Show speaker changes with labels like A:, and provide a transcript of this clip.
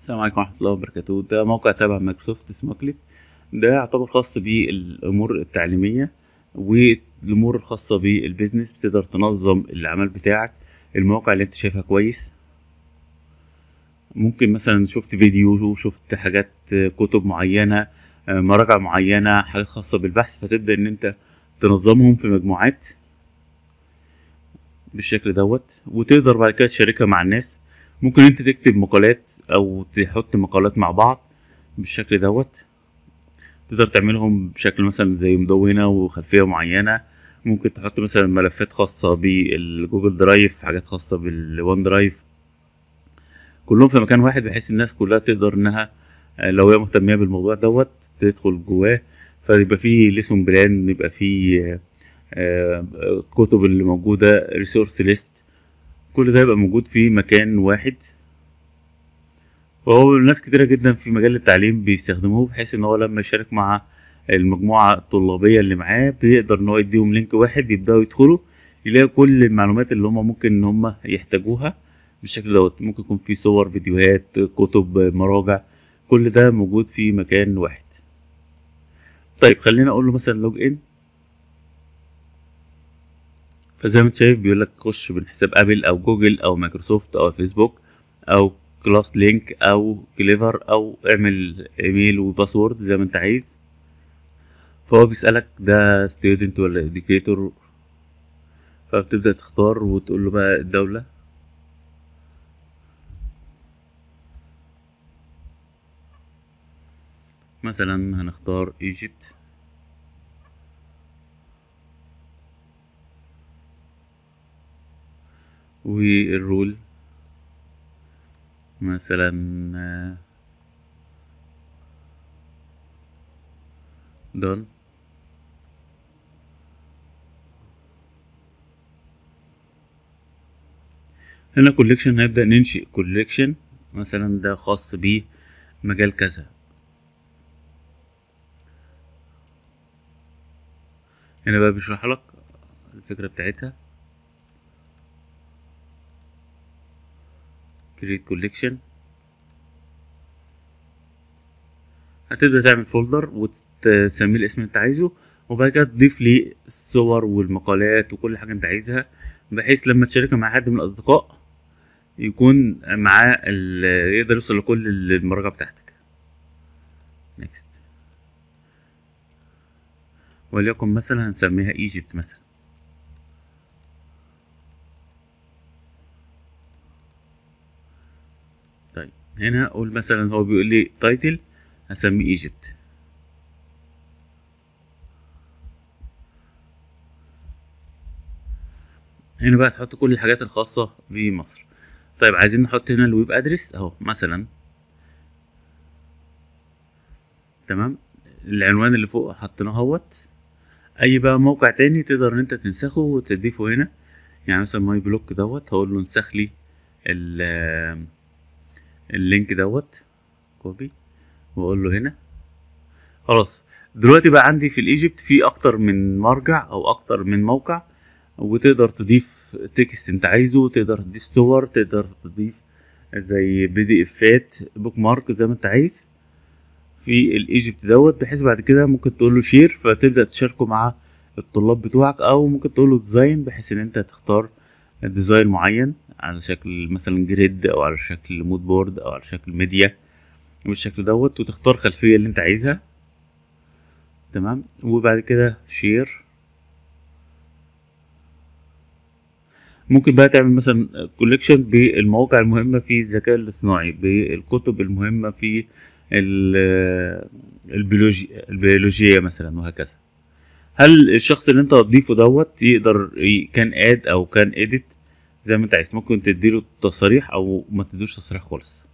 A: السلام عليكم ورحمه الله وبركاته ده موقع تابع مايكروسوفت اسمه كليك ده يعتبر خاص بالامور التعليميه والامور الخاصه بالبيزنس بتقدر تنظم العمل بتاعك المواقع اللي انت شايفها كويس ممكن مثلا شفت فيديو شفت حاجات كتب معينه مراجع معينه حاجات خاصه بالبحث فتبدا ان انت تنظمهم في مجموعات بالشكل دوت وتقدر بعد كده تشاركها مع الناس ممكن انت تكتب مقالات او تحط مقالات مع بعض بالشكل دوت تقدر تعملهم بشكل مثلا زي مدونة وخلفية معينة ممكن تحط مثلا ملفات خاصة بالجوجل درايف حاجات خاصة بالوان درايف كلهم في مكان واحد بحيث الناس كلها تقدر انها آه، لو هي مهتمية بالموضوع دوت تدخل جواه فيبقى فيه ليسون بلان يبقى فيه آه، آه، كتب اللي موجودة ريسورس ليست كل ده يبقى موجود في مكان واحد وهو ناس كتيرة جدا في مجال التعليم بيستخدموه بحيث ان هو لما يشارك مع المجموعة الطلابية اللي معاه بيقدر ان هو يديهم لينك واحد يبدأوا يدخلوا يلاقوا كل المعلومات اللي هما ممكن ان هما يحتاجوها بالشكل دوت ممكن يكون في صور فيديوهات كتب مراجع كل ده موجود في مكان واحد طيب خلينا اقول له مثلا لوج ان فزي ما انت شايف بيقول لك خش من حساب ابل او جوجل او مايكروسوفت او فيسبوك او كلاس لينك او كليفر او اعمل ايميل وباسورد زي ما انت عايز فهو بيسألك ده ستودنت ولا اديكيتور فبتبدأ تختار وتقول له بقى الدولة مثلا هنختار ايجيبت والرول مثلا دون هنا كوليكشن هنبدأ ننشئ كوليكشن مثلا ده خاص بمجال كذا هنا بقى بشرح لك الفكرة بتاعتها create collection هتبدأ تعمل فولدر وتسميه الاسم اللي انت عايزه وبعد كده تضيف ليه الصور والمقالات وكل حاجة انت عايزها بحيث لما تشاركها مع حد من الأصدقاء يكون معاه يقدر يوصل لكل المراجعة بتاعتك نيكست وليكن مثلا هنسميها ايجيبت مثلا هنا اقول مثلا هو بيقول لي تايتل هسميه ايجيبت هنا بقى تحط كل الحاجات الخاصة بمصر طيب عايزين نحط هنا الويب ادرس اهو مثلا تمام العنوان اللي فوق حطيناه اهوت اي بقى موقع تاني تقدر ان انت تنسخه وتضيفه هنا يعني مثلا ماي بلوك دوت هقول له انسخ لي اللينك دوت كوبي واقول له هنا خلاص دلوقتي بقى عندي في الايجيبت في اكتر من مرجع او اكتر من موقع وتقدر تضيف تكست انت عايزه تقدر تضيف صور تقدر تضيف زي بي دي افات بوك مارك زي ما انت عايز في الايجيبت دوت بحيث بعد كده ممكن تقول له شير فتبدا تشاركه مع الطلاب بتوعك او ممكن تقول له ديزاين بحيث ان انت تختار ديزاين معين على شكل مثلا جريد او على شكل مود بورد او على شكل ميديا بالشكل دوت وتختار خلفيه اللي انت عايزها تمام وبعد كده شير ممكن بقى تعمل مثلا كوليكشن بالمواقع المهمه في الذكاء الاصطناعي بالكتب المهمه في البيولوجيا البيولوجيه مثلا وهكذا هل الشخص اللي انت هتضيفه دوت يقدر كان اد او كان اديت زي ما انت عايز ممكن تديله تصاريح او ما تدوش تصريح خالص